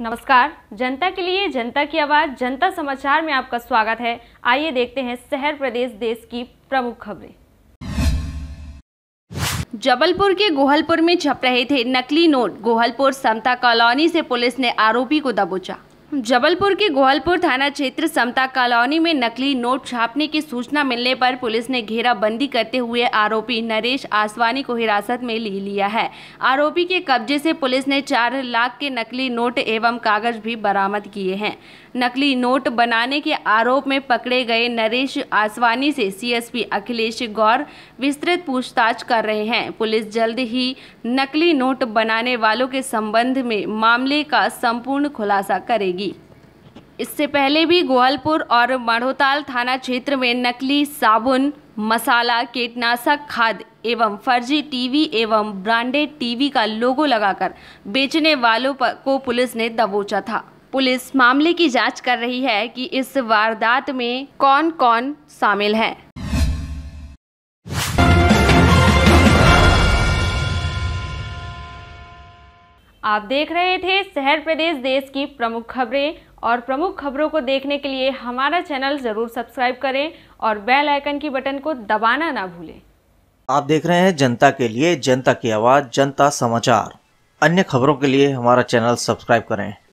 नमस्कार जनता के लिए जनता की आवाज जनता समाचार में आपका स्वागत है आइए देखते हैं शहर प्रदेश देश की प्रमुख खबरें जबलपुर के गोहलपुर में छप रहे थे नकली नोट गोहलपुर समता कॉलोनी से पुलिस ने आरोपी को दबोचा जबलपुर के गोहलपुर थाना क्षेत्र समता कॉलोनी में नकली नोट छापने की सूचना मिलने पर पुलिस ने घेराबंदी करते हुए आरोपी नरेश आसवानी को हिरासत में ले लिया है आरोपी के कब्जे से पुलिस ने चार लाख के नकली नोट एवं कागज भी बरामद किए हैं नकली नोट बनाने के आरोप में पकड़े गए नरेश आसवानी से सीएसपी अखिलेश गौर विस्तृत पूछताछ कर रहे हैं पुलिस जल्द ही नकली नोट बनाने वालों के संबंध में मामले का संपूर्ण खुलासा करेगी जाएगी इससे पहले भी ग्वालपुर और मढ़ोताल थाना क्षेत्र में नकली साबुन मसाला कीटनाशक खाद एवं फर्जी टीवी एवं ब्रांडेड टीवी का लोगो लगाकर बेचने वालों को पुलिस ने दबोचा था पुलिस मामले की जांच कर रही है कि इस वारदात में कौन कौन शामिल है आप देख रहे थे शहर प्रदेश देश की प्रमुख खबरें और प्रमुख खबरों को देखने के लिए हमारा चैनल ज़रूर सब्सक्राइब करें और बेल आइकन की बटन को दबाना ना भूलें आप देख रहे हैं जनता के लिए जनता की आवाज़ जनता समाचार अन्य खबरों के लिए हमारा चैनल सब्सक्राइब करें